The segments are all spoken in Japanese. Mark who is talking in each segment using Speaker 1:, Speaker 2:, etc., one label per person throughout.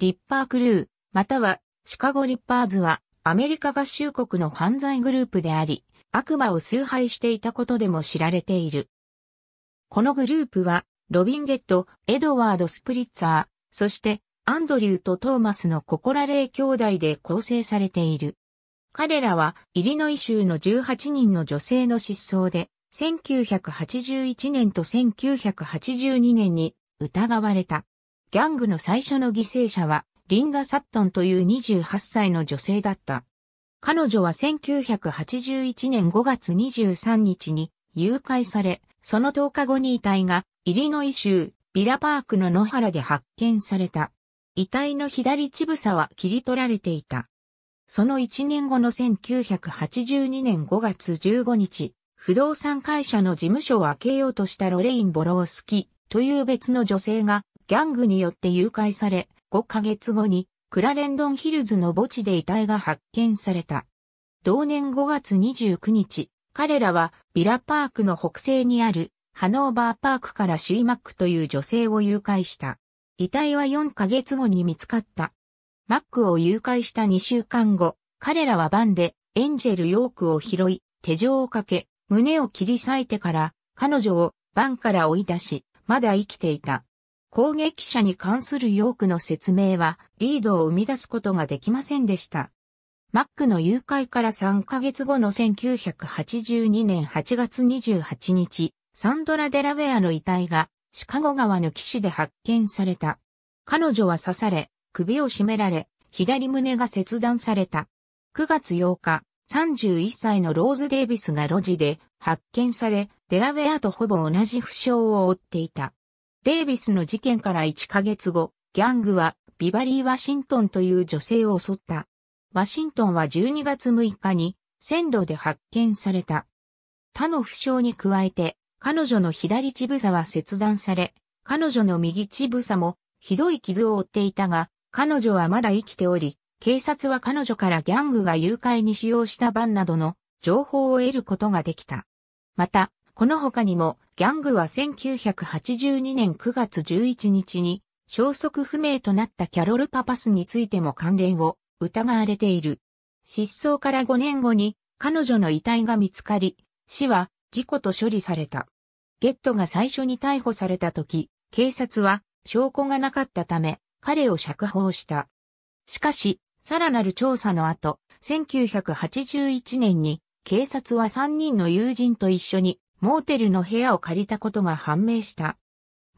Speaker 1: リッパークルー、またはシカゴリッパーズはアメリカ合衆国の犯罪グループであり、悪魔を崇拝していたことでも知られている。このグループは、ロビン・ゲット、エドワード・スプリッツァー、そしてアンドリューとトーマスのココラレー兄弟で構成されている。彼らは、イリノイ州の18人の女性の失踪で、1981年と1982年に疑われた。ギャングの最初の犠牲者は、リンダ・サットンという28歳の女性だった。彼女は1981年5月23日に誘拐され、その10日後に遺体がイリノイ州ビラパークの野原で発見された。遺体の左乳房は切り取られていた。その1年後の1982年5月15日、不動産会社の事務所を開けようとしたロレイン・ボロースキという別の女性がギャングによって誘拐され、5ヶ月後にクラレンドンヒルズの墓地で遺体が発見された。同年5月29日、彼らはビラパークの北西にあるハノーバーパークからシーマックという女性を誘拐した。遺体は4ヶ月後に見つかった。マックを誘拐した2週間後、彼らはバンでエンジェル・ヨークを拾い、手錠をかけ、胸を切り裂いてから、彼女をバンから追い出し、まだ生きていた。攻撃者に関するヨークの説明はリードを生み出すことができませんでした。マックの誘拐から3ヶ月後の1982年8月28日、サンドラ・デラウェアの遺体がシカゴ川の岸で発見された。彼女は刺され、首を絞められ、左胸が切断された。9月8日、31歳のローズ・デイビスが路地で発見され、デラウェアとほぼ同じ負傷を負っていた。デイビスの事件から1ヶ月後、ギャングはビバリー・ワシントンという女性を襲った。ワシントンは12月6日に線路で発見された。他の負傷に加えて、彼女の左乳房は切断され、彼女の右乳房もひどい傷を負っていたが、彼女はまだ生きており、警察は彼女からギャングが誘拐に使用した番などの情報を得ることができた。また、この他にも、ギャングは1982年9月11日に、消息不明となったキャロル・パパスについても関連を疑われている。失踪から5年後に彼女の遺体が見つかり、死は事故と処理された。ゲットが最初に逮捕された時、警察は証拠がなかったため、彼を釈放した。しかし、さらなる調査の後、1981年に警察は3人の友人と一緒にモーテルの部屋を借りたことが判明した。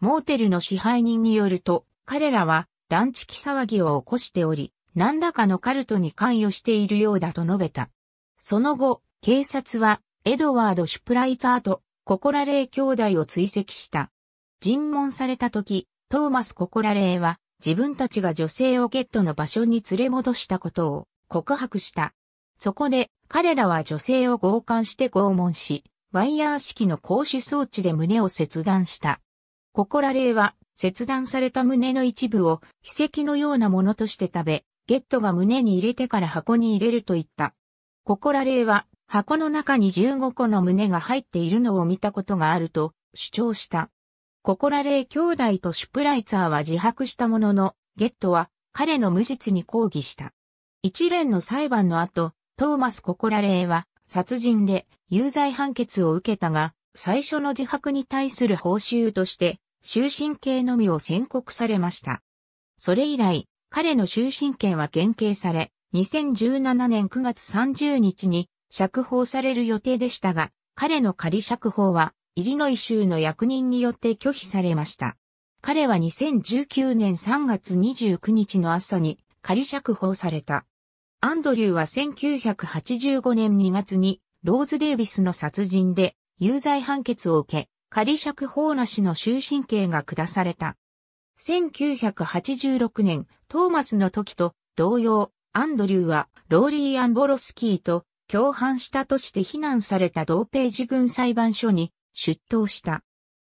Speaker 1: モーテルの支配人によると、彼らはランチキ騒ぎを起こしており、何らかのカルトに関与しているようだと述べた。その後、警察は、エドワード・シュプライザーと、ココラレー兄弟を追跡した。尋問された時、トーマス・ココラレーは、自分たちが女性をゲットの場所に連れ戻したことを告白した。そこで、彼らは女性を強姦して拷問し、ワイヤー式の公手装置で胸を切断した。ココラレーは、切断された胸の一部を、秘石のようなものとして食べ、ゲットが胸に入れてから箱に入れると言った。ココラレーは、箱の中に15個の胸が入っているのを見たことがあると主張した。ココラレー兄弟とシュプライツァーは自白したものの、ゲットは彼の無実に抗議した。一連の裁判の後、トーマス・ココラレーは殺人で有罪判決を受けたが、最初の自白に対する報酬として、終身刑のみを宣告されました。それ以来、彼の終身刑は減刑され、2017年9月30日に釈放される予定でしたが、彼の仮釈放は、イリノイ州の役人によって拒否されました。彼は2019年3月29日の朝に仮釈放された。アンドリューは1985年2月にローズ・デイビスの殺人で有罪判決を受け、仮釈放なしの終身刑が下された。1986年、トーマスの時と同様、アンドリューはローリー・アンボロスキーと共犯したとして非難された同ページ軍裁判所に出頭した。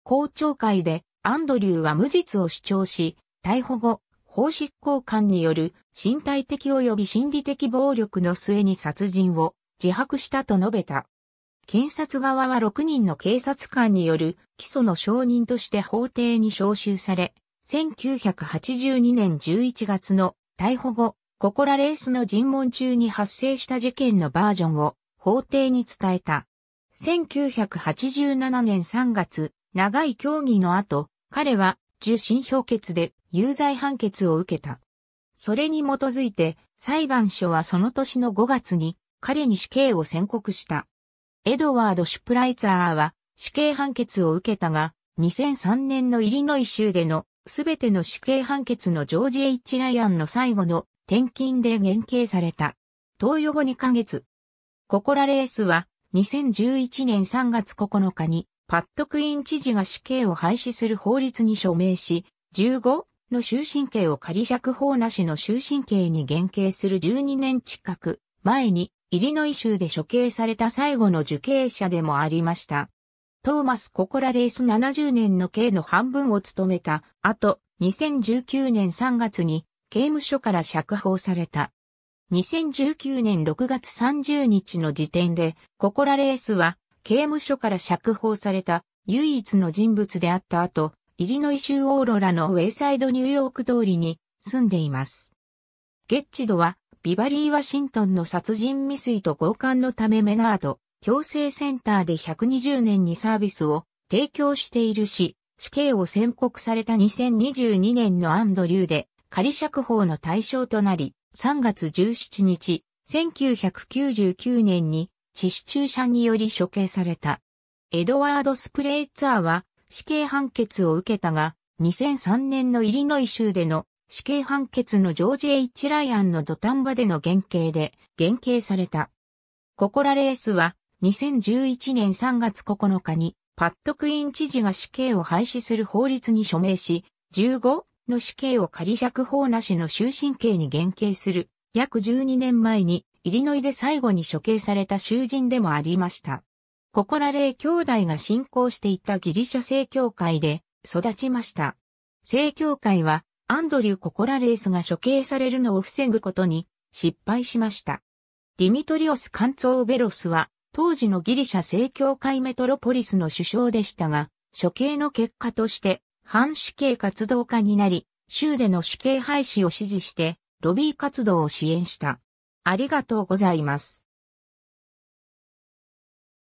Speaker 1: 公聴会でアンドリューは無実を主張し、逮捕後、法執行官による身体的及び心理的暴力の末に殺人を自白したと述べた。検察側は6人の警察官による起訴の証人として法廷に招集され、1982年11月の逮捕後、ココラレースの尋問中に発生した事件のバージョンを法廷に伝えた。1987年3月、長い協議の後、彼は受信評決で有罪判決を受けた。それに基づいて裁判所はその年の5月に彼に死刑を宣告した。エドワード・シュプライツァーは死刑判決を受けたが、2003年のイリノイ州でのすべての死刑判決のジョージ・エチ・ライアンの最後の転勤で減刑された。投与後2ヶ月。ココラレースは2011年3月9日にパットクイン知事が死刑を廃止する法律に署名し、15の終身刑を仮釈放なしの終身刑に減刑する12年近く前にイリノイ州で処刑された最後の受刑者でもありました。トーマス・ココラレース70年の刑の半分を務めた後、2019年3月に刑務所から釈放された。2019年6月30日の時点で、ココラレースは刑務所から釈放された唯一の人物であった後、イリノイ州オーロラのウェイサイドニューヨーク通りに住んでいます。ゲッチドはビバリー・ワシントンの殺人未遂と強姦のためメナード強制センターで120年にサービスを提供しているし、死刑を宣告された2022年のアンドリューで仮釈放の対象となり、3月17日、1999年に致死注射により処刑された。エドワード・スプレイツァーは死刑判決を受けたが、2003年のイリノイ州での死刑判決のジョージ・エイチ・ライアンの土壇場での減刑で減刑された。ココラレースは2011年3月9日にパットクイン知事が死刑を廃止する法律に署名し、15の死刑を仮釈放なしの終身刑に減刑する約12年前にイリノイで最後に処刑された囚人でもありました。ココラレー兄弟が信仰していたギリシャ正教会で育ちました。正教会はアンドリュー・ココラレースが処刑されるのを防ぐことに失敗しました。ディミトリオス・カンツォーベロスは当時のギリシャ正教会メトロポリスの首相でしたが、処刑の結果として反死刑活動家になり、州での死刑廃止を支持してロビー活動を支援した。ありがとうございます。